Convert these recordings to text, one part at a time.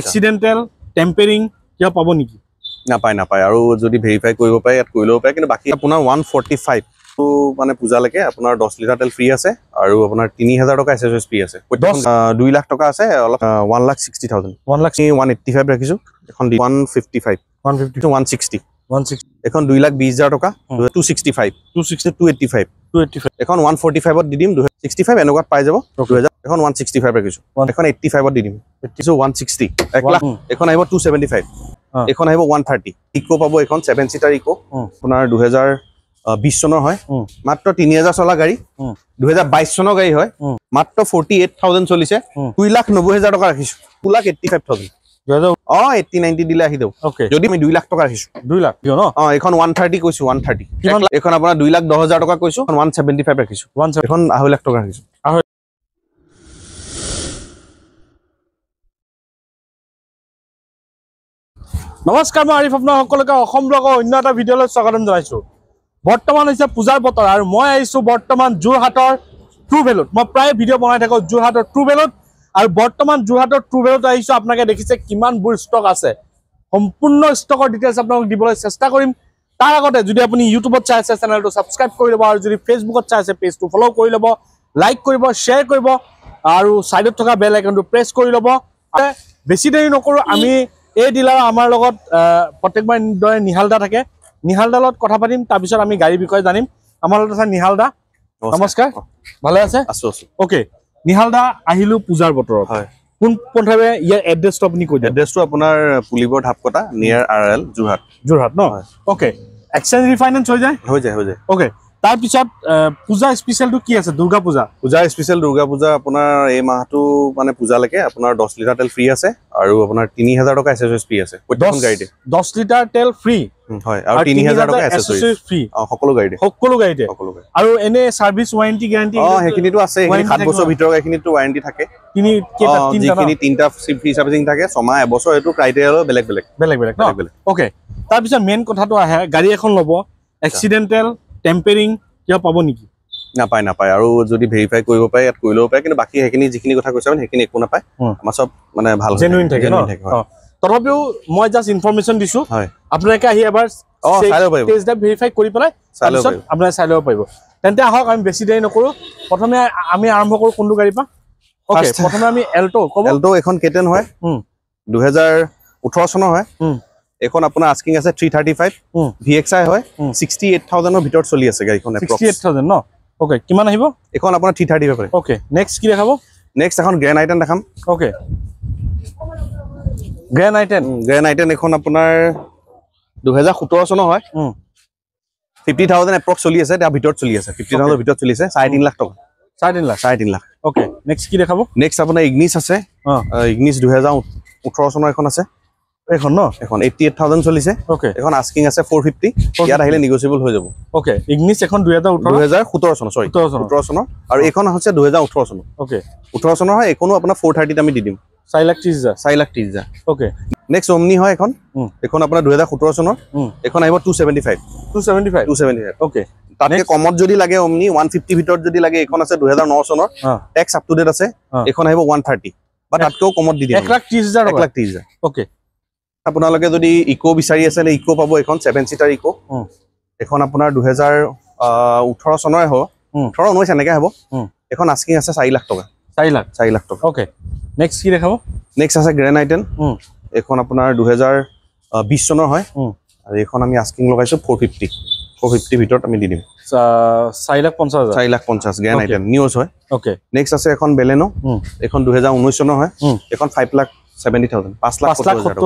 accidental টেম্পেৰিং কিবা পাব নেকি নাপায় নাপায় আৰু যদি ভেৰিফাই কৰিব পাৰে ইয়াত কৰি ল'ব পাৰে কিন্তু বাকী আপোনাৰ ওৱান ফৰ্টি ফাইভটো মানে পূজালৈকে আপোনাৰ দহ লিটাৰ তেল ফ্ৰী আছে আৰু আপোনাৰ তিনি হাজাৰ টকা এছ এছ এছ ফ্ৰী আছে দুই লাখ টকা আছে অলপ one lakh sixty thousand one lakh one eighty five ৰাখিছোঁ এখন one fifty five one fifty two one sixty এখন দুই লাখ বিশ হাজাৰ টকা two sixty five two sixty two eighty five two eighty five এখন ওৱান ফৰ্টি ফাইভত দি দিম দুহেজাৰ ছিক্সটি ফাইভ এনেকুৱাত পাই যাব দুহেজাৰ এখন ওৱান ছিক্সটি ফাইভ ৰাখিছোঁ এখন এইটি ফাইভত দি দিম ৰাখিছোঁ ওৱান ছিক্সটি এক লাখ এখন আহিব টু ছেভেণ্টি ফাইভ এখন আহিব ওৱান থাৰ্টি ইক' পাব এখন ছেভেন ছিটাৰ ইক' আপোনাৰ দুহেজাৰ বিশ চনৰ হয় মাত্ৰ তিনি হাজাৰ চলা গাড়ী দুহেজাৰ বাইছ চনৰ গাড়ী হয় মাত্ৰ ফৰ্টি এইট থাউজেণ্ড চলিছে দুই লাখ নব্বৈ হাজাৰ টকা ৰাখিছোঁ two lakh eighty five thousand নমস্কাৰ মই আৰিফ আপোনাৰ সকলোকে অসম অন্য এটা ভিডিঅ'লৈ স্বাগতম জনাইছো বৰ্তমান হৈছে পূজাৰ বতৰ আৰু মই আহিছো বৰ্তমান যোৰহাটৰ ট্ৰুভেলত মই প্ৰায় ভিডিঅ' বনাই থাকো যোৰহাটৰ ট্ৰু আৰু বৰ্তমান যোৰহাটৰ ট্ৰুভেলত আহিছোঁ আপোনালোকে দেখিছে কিমানবোৰ ষ্টক আছে সম্পূৰ্ণ ষ্টকৰ ডিটেইলছ আপোনালোক দিবলৈ চেষ্টা কৰিম তাৰ আগতে যদি আপুনি ইউটিউবত চাই আছে চেনেলটো ছাবস্ক্ৰাইব কৰি ল'ব আৰু যদি ফেচবুকত চাই আছে পেজটো ফ'ল' কৰি ল'ব লাইক কৰিব শ্বেয়াৰ কৰিব আৰু ছাইডত থকা বেল আইকনটো প্ৰেছ কৰি ল'ব বেছি দেৰি নকৰো আমি এই ডিলাৰ আমাৰ লগত প্ৰত্যেকবাৰ দৰে নিহালদা থাকে নিহালদাৰ লগত কথা পাতিম তাৰপিছত আমি গাড়ীৰ বিষয়ে জানিম আমাৰ লগত আছে নিহালদা নমস্কাৰ ভালে আছে আছো আছো অ'কে নিহালদা আহিলো পূজাৰ বতৰত কোন পন্থাৰে ইয়াৰ এড্ৰেছটো আপুনি কৈ দিয়ে এড্ৰেছটো আপোনাৰ পুলিবৰ ধাপকটা নিয়াৰ আৰ এল যোৰহাট যোৰহাট ন অ'কে এক্সেঞ্জ ৰিফাইনেঞ্চ হৈ যায় হৈ যায় হৈ যায় অ'কে তাৰপিছত পূজা স্পেচিয়েলটো কি আছে দুৰ্গা পূজা পূজা স্পেচিয়েল দুৰ্গা পূজা আপোনাৰ এই মাহটো মানে পূজালৈকে আপোনাৰ দহ লিটাৰ তেল ফ্ৰী আছে আৰু আপোনাৰ তিনি হাজাৰ টকা এচেচৰিজ ফ্ৰী আছে প্ৰত্যেকখন গাড়ীতে দহ লিটাৰ তেল ফ্ৰী হয় আৰু তিনি হাজাৰ টকা এচেচৰিজ ফ্ৰী সকলো গাড়ীতে সকলো গাড়ীতে সকলো গাড়ী আৰু এনে চাৰ্ভিচ ৱাৰেণ্টি গেৰাণ্টি অঁ সেইখিনিতো আছে সাত বছৰ ভিতৰত এইখিনিতো ৱাৰেণ্টি থাকে তিনি যিখিনি তিনিটা ফ্ৰী চাৰ্ভিচিং থাকে ছমাহ এবছৰ সেইটো ক্ৰাইটেৰিয়া বেলেগ বেলেগ বেলেগ বেলেগ বেলেগ অ'কে তাৰপিছত মেইন কথাটো আহে গাড়ী এখন ল'ব এক্সিডেণ্টেল টেম্পেৰিং কিবা পাব নেকি নাপায় নাপায় আৰু যদি ভেৰিফাই কৰিব পাৰে ইয়াত কৰি ল'ব পাৰে কিন্তু বাকী সেইখিনি যিখিনি কথা কৈছে মানে সেইখিনি একো নাপায় আমাৰ চব মানে ভাল জেনুইন থাকে তথাপিও মই জাষ্ট ইনফৰমেশ্যন দিছো আপোনালোকে আহি এবাৰ চাই ল'ব পাৰিব তেন্তে আহক আমি বেছি দেৰি নকৰো প্ৰথমে আমি আৰম্ভ কৰোঁ কোনটো গাড়ীৰ পৰা প্ৰথমে আমি এল্ট' এল্ট' এখন কেইটেন হয় দুহেজাৰ ওঠৰ চনৰ হয় এখন আপোনাৰ আস্কিং আছে 335 ভিএক্সআই হয় 68000ৰ ভিতৰত চলি আছে গাইখন এপ্ৰক্স 68000 ন ওকে কিমান আহিব এখন আপোনাৰ 335 পৰে ওকে নেক্সট কি দেখাব নেক্সট এখন গ্ৰানাইট দেখাম ওকে গ্ৰানাইট গ্ৰানাইট এখন আপোনাৰ 2017 চন হয় 50000 এপ্ৰক্স চলি আছে তা ভিতৰত চলি আছে 50000ৰ ভিতৰত চলিছে 3.5 লাখ টকা চাইডিন লাখ চাইডিন লাখ ওকে নেক্সট কি দেখাবো নেক্সট আপোনাৰ ইগনিছ আছে অ ইগনিছ 2018 চনৰ এখন আছে এখন ন এখন 88000 চলিছে ওকে এখন আস্কিং আছে 450 ইয়া আহিলে নেগোসিয়েবল হৈ যাব ওকে ইগনিস এখন 2018 2017 next omni hoy ekhon ekhon apuna 2017 sonor ekhon aibo 275 275 275 okay tatke komot jodi lage omni 150 bitor jodi lage ekhon ase 2009 sonor tax up to date ase ekhon aibo 130 ba tatkeo komot di dibo 130000 130000 okay আপোনালোকে যদি ইক' বিচাৰি আছে ইক' পাব এইখন seven seater ইক' এইখন আপোনাৰ দুহেজাৰ ওঠৰ চনৰে হ'ব ওঠৰ ঊনৈছ এনেকৈ হ'ব এইখন আস্কিং আছে চাৰি লাখ টকা চাৰি লাখ চাৰি লাখ টকা অ'কে নেক্সট কি দেখাব নেক্সট আছে গ্ৰেনাইটেন এইখন আপোনাৰ দুহেজাৰ বিছ চনৰ হয় আৰু এইখন আমি আস্কিং লগাইছোঁ ফ'ৰ ফিফটি ফ'ৰ ফিফটিৰ ভিতৰত আমি দি দিম চাৰি লাখ পঞ্চাছ হাজাৰ চাৰি লাখ পঞ্চাছ গ্ৰেনাইটেন নিউজ হয় অ'কে নেক্সট আছে এখন বেলেনো এইখন দুহেজাৰ ঊনৈছ চনৰ হয় এইখন ফাইভ লাখ কমাৰ্চিয়েলত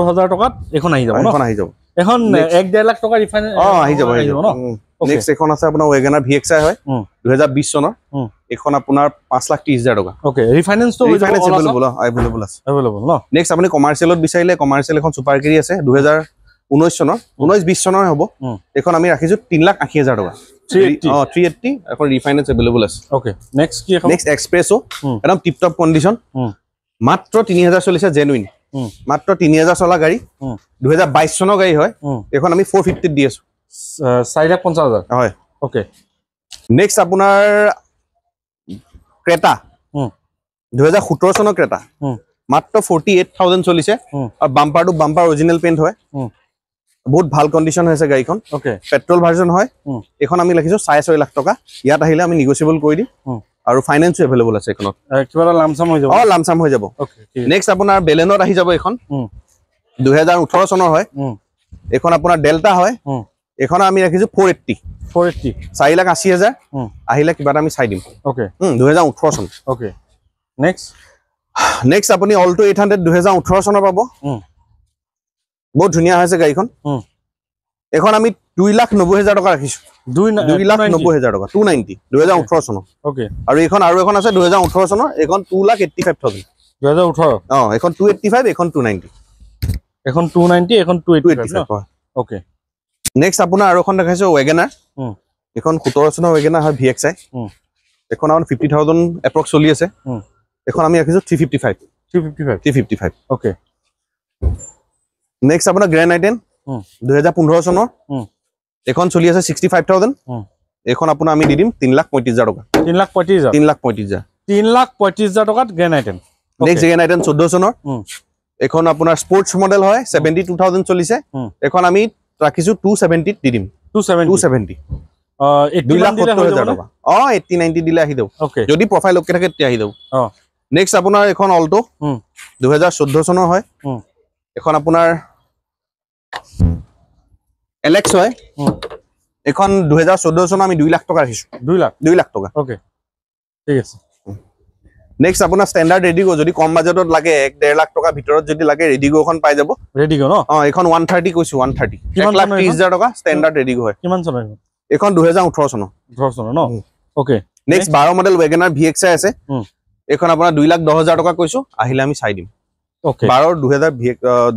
বিচাৰিলে কমাৰ্চিয়েল এখন চুপাৰ কেৰি আছে ঊনৈশ চনৰ ঊনৈশ বিশ চনৰ হব এখন আমি ৰাখিছো তিনি লাখ আশী হাজাৰ টকা থ্ৰী এইটি এখন ৰিফাইনেন্স এভেইলেবল আছে নেক্সট কি নেক্সট এক্সপ্ৰেছো একদম টিপ টপ কণ্ডিশ্যন মাত্ৰ তিনি হাজাৰ চলিছে জেনুইন মাত্ৰ তিনি হাজাৰ চলা গাড়ী দুহেজাৰ বাইছ চনৰ গাড়ী হয় এইখন আমি ফ'ৰ ফিফটিত দি আছো চাৰি লাখ পঞ্চাছ হাজাৰ হয় অ'কে নেক্সট আপোনাৰ ক্ৰেটা দুহেজাৰ সোতৰ চনৰ ক্ৰেটা মাত্ৰ ফৰ্টি এইট থাউজেণ্ড চলিছে আৰু বাম্পাৰটো বাম্পাৰ অৰিজিনেল পেণ্ট হয় বহুত ভাল কণ্ডিশ্যন হৈছে গাড়ীখন পেট্ৰল ভাৰ্জন হয় এইখন আমি লাখিছোঁ চাৰে ছয় লাখ টকা ইয়াত আহিলে আমি নিগচিয়েবল কৰি দিম আৰু ফাইনেন্সো এভেলেবল আছে এখনত লামচাম হৈ যাব নেক্সট আপোনাৰ বেলেনত আহি যাব এখন দুহেজাৰ ওঠৰ চনৰ হয় এইখন আপোনাৰ ডেল্টা হয় এইখন আমি ৰাখিছো ফ'ৰ এইটি ফ'ৰ এইটি চাৰি লাখ আশী হাজাৰ আহিলে কিবা এটা আমি চাই দিম অ'কে দুহেজাৰ ওঠৰ চন অ'কে নেক্সট নেক্সট আপুনি অল্ট' এইট হাণ্ড্ৰেড দুহেজাৰ ওঠৰ চনৰ পাব বহুত ধুনীয়া হৈছে গাড়ীখন এইখন আমি দুই লাখ নব্বৈ হাজাৰ টকা ৰাখিছো দুই লাখ নব্বৈ হাজাৰ টকা টু নাইনটি দুহেজাৰ ওঠৰ চনৰ অকে আৰু এইখন আৰু এখন আছে দুহেজাৰ ওঠৰ চনৰ এইখন two lakh eighty five thousand দুহেজাৰ ওঠৰ অঁ এইখন টু এইটি ফাইভ এইখন টু নাইনটি এখন টু নাইনটি এখন two eighty five okay next আপোনাৰ আৰু এখন দেখাইছো ৱেগেনাৰ এইখন সোতৰ চনৰ ৱেগেনাৰ হয় ভি এক্স আই এইখন আমাৰ ফিফটি থাউজেণ্ড এপ্ৰক্স চলি আছে এইখন আমি ৰাখিছো three fifty five three fifty five three fifty five okay next আপোনাৰ গ্ৰেণ্ড আইটেন দুহেজাৰ পোন্ধৰ চনৰ এখন চলি আছে সিক্সটি ফাইভ থাউজেণ্ড এখন আপোনাৰ আমি দি দিম তিনি লাখ পঁয়ত্ৰিছ হাজাৰ টকা তিনি লাখ পঁয়ত্ৰিছ হাজাৰ তিনি লাখ পঁয়ত্ৰিছ হাজাৰ তিনি লাখ পঁয়ত্ৰিছ হাজাৰ টকাত গ্ৰেনাইটেন নেক্সট গ্ৰেনাইটেন চৈধ্য চনৰ এখন আপোনাৰ স্পৰ্টছ মডেল হয় ছেভেণ্টি টু থাউজেণ্ড চলিছে এখন আমি ৰাখিছোঁ টু ছেভেণ্টিত দি দিম টু ছেভেণ্টি টু ছেভেণ্টি আপোনাৰ এলেক্স হয় এখন দুহেজাৰ চৈধ্য চনত আমি দুই লাখ টকা ৰাখিছো দুই লাখ দুই লাখ টকা অ'কে ঠিক আছে নেক্সট আপোনাৰ ষ্টেণ্ডাৰ্ড ৰেডিগ' যদি কম বাজেটত লাগে এক ডেৰ লাখ টকাৰ ভিতৰত যদি লাগে ৰেডিগ'খন পাই যাব ৰেডিগ' ন অঁ এইখন ওৱান থাৰ্টি কৈছো ওৱান থাৰ্টি কিমান লাখ ত্ৰিছ হাজাৰ টকা ষ্টেণ্ডাৰ্ড ৰেডিগ' হয় কিমান চনৰ এইখন দুহেজাৰ ওঠৰ চনৰ ওঠৰ চনৰ ন অ'কে নেক্সট বাৰ model wagon R V X I আছে এইখন আপোনাৰ দুই লাখ দহ হাজাৰ টকা কৈছো আহিলে আমি চাই দিম অ'কে বাৰৰ দুহেজাৰ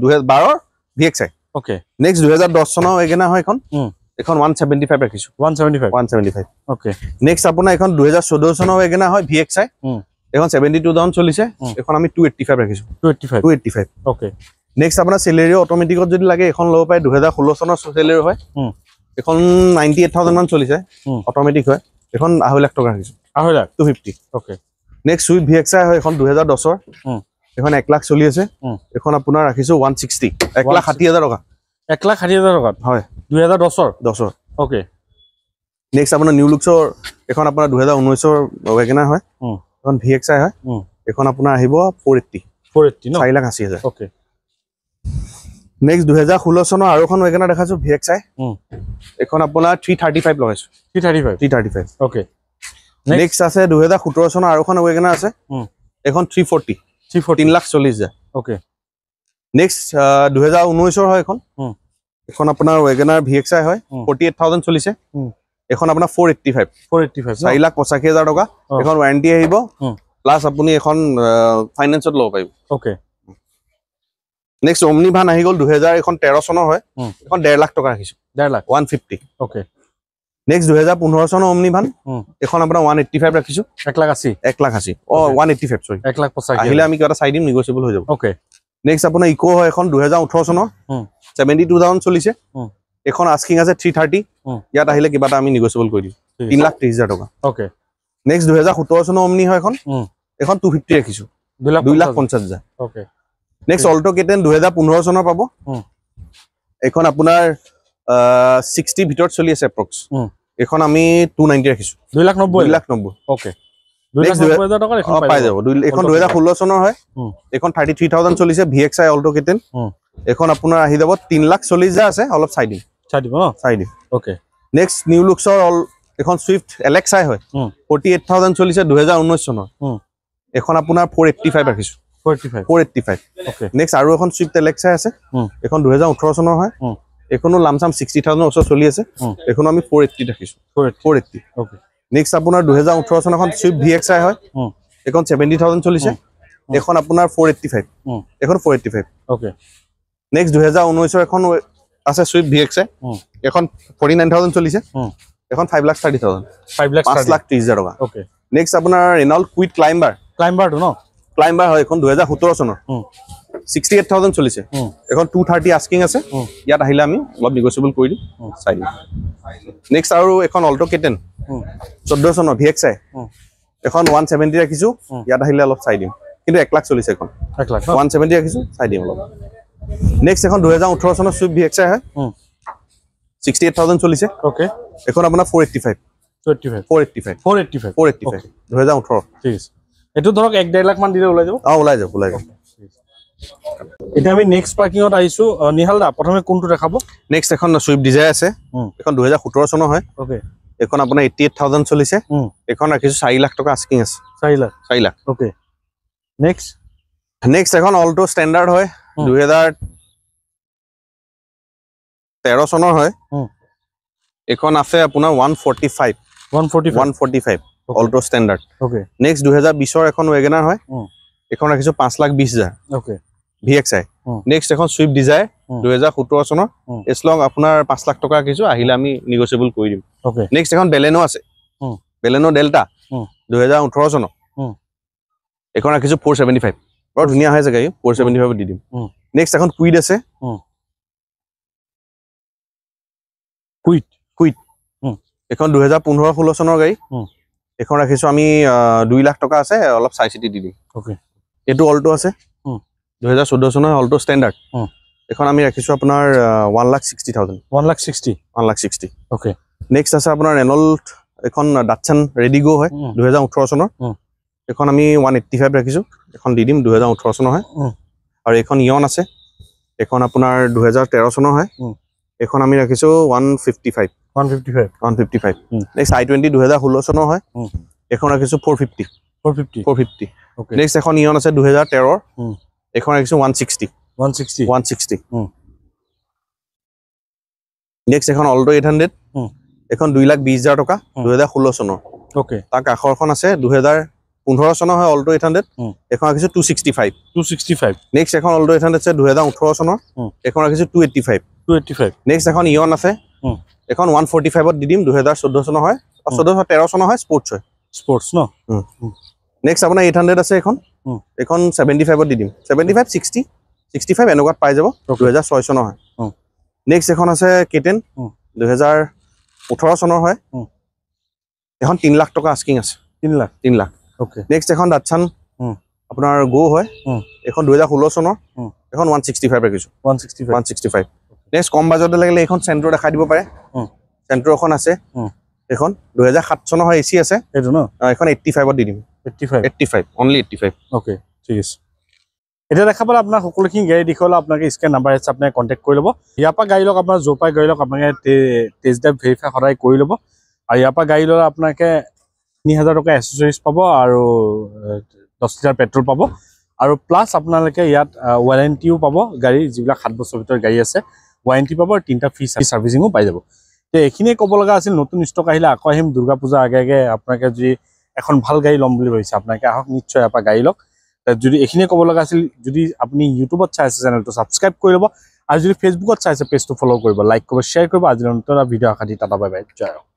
ভি বাৰৰ V X I okay next দুহেজাৰ দহ চনৰ না হয় এখন এখন ওৱান ছেভেণ্টি ফাইভ ৰাখিছো one seventy five one seventy five okay next আপোনাৰ এখন দুহেজাৰ চৈধ্য চনৰ ৱেগে না হয় ভি এক্স আই এখন ছেভেণ্টি টু ডাউন চলিছে এখন আমি টু এইটি ফাইভ ৰাখিছো two eighty five two eighty five okay next আপোনাৰ চেলেৰিও অট'মেটিকত যদি লাগে এখন ল'ব পাৰে দুহেজাৰ ষোল্ল চনৰ চেলেৰি হয় এখন নাইণ্টি এইট থাউজেণ্ড মান চলিছে অট'মেটিক হয় এখন আঢ়ৈ লাখ টকা ৰাখিছো আঢ়ৈ lakh two fifty okay next Swift V X I হয় এখন দুহেজাৰ দহৰ এখন এক লাখ চলি আছে এখন আপোনাৰ ৰাখিছো ওৱান ছিক্সটি এক লাখ ষাঠি হাজাৰ টকা এক লাখ ষাঠি হাজাৰ টকাত হয় দুহেজাৰ দহৰ দহৰ অ'কে নেক্সট আপোনাৰ নিউ লুকছৰ এখন আপোনাৰ দুহেজাৰ ঊনৈছৰ ৱেগেনাৰ হয় এখন ভি এক্স আই হয় এখন আপোনাৰ আহিব ফ'ৰ এইটি ফ'ৰ এইটি চাৰি লাখ আশী হাজাৰ অ'কে নেক্সট দুহেজাৰ ষোল্ল চনৰ আৰু এখন ৱেগেনাৰ দেখাইছোঁ ভি এক্স আই এখন আপোনাৰ থ্ৰী থাৰ্টি ফাইভ লগাইছোঁ three thirty five three thirty five okay next আছে দুহেজাৰ সোতৰ চনৰ আৰু এখন ৱেগেনাৰ আছে এখন থ্ৰী ফৰ্টি তিন লাখ চল্লিশ হাজার ওকে নেক্সট দুহাজার উনৈশর হয় এখন এখন আপনার ওয়েগেনার ভি এক্স আই হয় ফোরটি এইট থাউজেন্ড চলিছে এখন আপনার four eighty five four eighty five চারি লাখ পঁচাশি হাজার টাকা এখন ওয়ারেন্টি আহিব প্লাস আপনি এখন ফাইনেন্স লোক ওকে নেক্সট অমনি ভান আহি গ'ল দুহেজাৰ এখন তেৰো চনেৰ হয় এখন দেড় লাখ টাকা ৰাখি দেড় lakh one fifty okay next দুহেজাৰ পোন্ধৰ চন অমনিমান এখন আপোনাৰ ওৱান এইটি ফাইভ ৰাখিছো এক লাখ আশী এক লাখ আশী অ ওৱান এইটি ফাইভ চৰি এক লাখ পঁচাশী আহিলে আমি কিবা এটা চাই দিম নিগচিয়েবল হৈ যাব অকে নেক্সট আপোনাৰ ইক' হয় এখন দুহেজাৰ ওঠৰ চনৰ ছেভেণ্টি টু থাউজেণ্ড চলিছে এখন আস্কিং আছে থ্ৰী থাৰ্টি ইয়াত আহিলে কিবা এটা আমি নিগচিয়েবল কৰি দিম তিনি লাখ ত্ৰিছ হাজাৰ টকা অকে নেক্সট দুহেজাৰ সোতৰ চনৰ অমনি হয় এখন এখন টু ফিফটি ৰাখিছো দুই লাখ পঞ্চাছ হাজাৰ অকে নেক্সট অল্ট' কেটেন দুহেজাৰ পোন্ধৰ চনৰ পাব এইখন আপোনাৰ ছিক্সটি ভিতৰত চলি আছে এপ্ৰক্স এখন আমি টু নাইনটি ৰাখিছো দুই লাখ নব্বৈ দুই লাখ নব্বৈ অকে এখনো লামচাম ছিক্সটি থাউজেণ্ডৰ ওচৰত চলি আছে এখনো আমি ফ'ৰ এইটটি ৰাখিছোঁ ফ'ৰ এইটটি নেক্সট আপোনাৰ দুহেজাৰ ওঠৰ চন এখন চুইফ ভি এক্স আই হয় এখন ছেভেণ্টি থাউজেণ্ড চলিছে এখন আপোনাৰ ফ'ৰ এইটটি ফাইভ এখন four eighty five okay next দুহেজাৰ ঊনৈছৰ এখন আছে চুইফ ভি এক্স আই এখন ফৰ্টি নাইন থাউজেণ্ড চলিছে এখন five lakh thirty thousand five lakh পাঁচ লাখ ত্ৰিছ হাজাৰ টকা অ'কে নেক্সট আপোনাৰ ৰেনল্ড কুইট ক্লাইম্বাৰ ক্লাইম্বাৰটো ন ক্লাইম্বাৰ হয় এখন দুহেজাৰ সোতৰ চনৰ ছিক্সটি এইট থাউজেণ্ড চলিছে এখন টু থাৰ্টি আস্কিং আছে ইয়াত আহিলে আমি অলপ নিগচিয়েবল কৰি দিম চাই দিম নেক্সট আৰু এখন অল্ট' কেটেন চৈধ্য চনৰ ভি এক্স আই এখন ওৱান ছেভেণ্টি ৰাখিছোঁ ইয়াত আহিলে অলপ চাই দিম কিন্তু এক লাখ চলিছে এখন ওৱান ছেভেণ্টি ৰাখিছোঁ চাই দিম অলপ নেক্সট এখন দুহেজাৰ ওঠৰ চনৰ চুইফ ভি এক্স আই হয় ছিক্সটি এইট থাউজেণ্ড চলিছে অ'কে এখন আপোনাৰ four eighty five four eighty five four eighty five four eighty five দুহেজাৰ ওঠৰ ঠিক আছে এইটো ধৰক এক ডেৰ লাখ মান দিলে ওলাই যাব অঁ ওলাই যাব ওলাই যাব এতিয়া আমি নেক্সট পাৰ্কিংত আহিছো নিহালদা প্ৰথমে কোনটো দেখাবো নেক্সট এখন সুইফট ডিজায়াৰ আছে এখন 2017 চনৰ হয় ওকে এখন আপোনাৰ 88000 চলিছে এখন ৰাখিছো 4 লাখ টকা আছে 4 lakh 4 lakh okay next next এখন অলটো স্ট্যান্ডার্ড হয় 2013 চনৰ হয় এখন আছে আপোনাৰ 145 145 145 অলটো স্ট্যান্ডাৰ্ড ওকে নেক্সট 2020 এখন ওয়েগনাৰ হয় এখন ৰাখিছো 5 lakh 20000 okay V X I next এখন চুইফ্ট ডিজায়াৰ দুহেজাৰ সোতৰ চনৰ এছলং আপোনাৰ পাঁচ লাখ টকা কিছু আহিলে আমি নিগচিয়েবল কৰি দিম নেক্সট এখন বেলেনো আছে বেলেনো ডেল্টা দুহেজাৰ ওঠৰ চনৰ এখন ৰাখিছোঁ ফ'ৰ ছেভেণ্টি ফাইভ বৰ ধুনীয়া হৈ আছে গাড়ী ফ'ৰ ছেভেণ্টি ফাইভ দি দিম নেক্সট এখন কুইড আছে কুইড কুইড এখন দুহেজাৰ পোন্ধৰ ষোল্ল চনৰ গাড়ী এখন ৰাখিছোঁ আমি দুই লাখ টকা আছে অলপ চাই চিতি দি দিম এইটো অল্টো আছে দুহেজাৰ চৈধ্য চনৰ অল্ট' ষ্টেণ্ডাৰ্ড অঁ এইখন আমি ৰাখিছোঁ আপোনাৰ one lakh sixty thousand one lakh sixty one lakh sixty okay next আছে আপোনাৰ ৰেনল্ট এইখন ডাটছান ৰেডি গ' হয় দুহেজাৰ ওঠৰ চনৰ এইখন আমি ওৱান এইট্টি ফাইভ ৰাখিছোঁ এইখন দি দিম দুহেজাৰ ওঠৰ চনৰ হয় আৰু এইখন ইয়ন আছে এইখন আপোনাৰ দুহেজাৰ তেৰ চনৰ হয় এইখন আমি ৰাখিছোঁ one fifty five one fifty five one fifty five next i twenty দুহেজাৰ ষোল্ল চনৰ হয় এইখন ৰাখিছোঁ four fifty four fifty four fifty next এখন ইয়ন আছে দুহেজাৰ তেৰৰ এখন ৰাখিছোঁ one sixty one sixty one sixty next এখন অল্ট' এইট হাণ্ড্ৰেড এখন দুই লাখ বিশ হাজাৰ টকা দুহেজাৰ ষোল্ল চনৰ অ'কে তাৰ কাষৰখন আছে দুহেজাৰ পোন্ধৰ চনৰ হয় অল্ট' এইট হাণ্ড্ৰেড এখন ৰাখিছোঁ two sixty five two sixty five next এখন অল্ট' এইট হাণ্ড্ৰেড আছে দুহেজাৰ ওঠৰ চনৰ এখন ৰাখিছোঁ two eighty five two eighty five next এখন ইয়ন আছে এখন ওৱান ফৰ্টি ফাইভত দি দিম দুহেজাৰ চৈধ্য চনৰ হয় চৈধ্য তেৰ চনৰ হয় স্পৰ্টছ হয় স্পৰ্টছ ন নেক্সট আপোনাৰ এইট হাণ্ড্ৰেড আছে এখন এইখন ছেভেণ্টি ফাইভত দি দিম seventy five sixty sixty five এনেকুৱাত পাই যাব দুহেজাৰ ছয় চনৰ হয় নেক্সট এখন আছে কেটেন দুহেজাৰ ওঠৰ চনৰ হয় এখন তিনি লাখ টকা আস্কিং আছে তিনি লাখ তিনি লাখ অ'কে নেক্সট এখন ডাটছান আপোনাৰ গ' হয় এইখন দুহেজাৰ ষোল্ল চনৰ এখন ওৱান ছিক্সটি ফাইভ ৰাখিছোঁ one sixty one sixty five next কম বাজেটত লাগিলে এইখন চেণ্ট্ৰ' দেখাই দিব পাৰে চেণ্ট্ৰ' এখন আছে এইখন দুহেজাৰ সাত চনৰ হয় এ চি আছে সেইটো ন এইখন এইট্টি ফাইভত দি দিম এতিয়া দেখা পালে আপোনাৰ সকলোখিনি গাড়ী দিশলৈ আপোনালোকে স্কেন নাম্বাৰ হিচাপে আপোনাক কণ্টেক্ট কৰি ল'ব ইয়াৰ পৰা গাড়ী লওক আপোনাৰ য'ৰ পৰা গাড়ী লওক আপোনালোকে টেষ্ট ড্ৰাইভ ভেৰিফাই সদায় কৰি ল'ব আৰু ইয়াৰ পৰা গাড়ী ল'লে আপোনালোকে তিনি হাজাৰ টকা এচেচৰিজ পাব আৰু দহ লিটাৰ পেট্ৰল পাব আৰু প্লাছ আপোনালোকে ইয়াত ৱাৰেণ্টিও পাব গাড়ী যিবিলাক সাত বছৰ ভিতৰত গাড়ী আছে ৱাৰেণ্টি পাব আৰু তিনিটা ফ্ৰী চাৰ্ভিচিঙো পাই যাব এতিয়া এইখিনিয়ে ক'ব লগা আছিল নতুন ষ্টক আহিলে আকৌ আহিম দুৰ্গা পূজাৰ আগে আগে আপোনালোকে যদি এখন ভাল গাড়ী ল'ম বুলি ভাবিছে আপোনালোকে আহক নিশ্চয় এপা গাড়ী লওক যদি এইখিনিয়ে ক'ব লগা আছিল যদি আপুনি ইউটিউবত চাই আছে চেনেলটো ছাবস্ক্ৰাইব কৰি ল'ব আৰু যদি ফেচবুকত চাই আছে পেজটো ফ'ল' কৰিব লাইক কৰিব শ্বেয়াৰ কৰিব আজিলৈ নতুন ভিডিঅ' আশা দি টাটা বাই বাই জয় হওক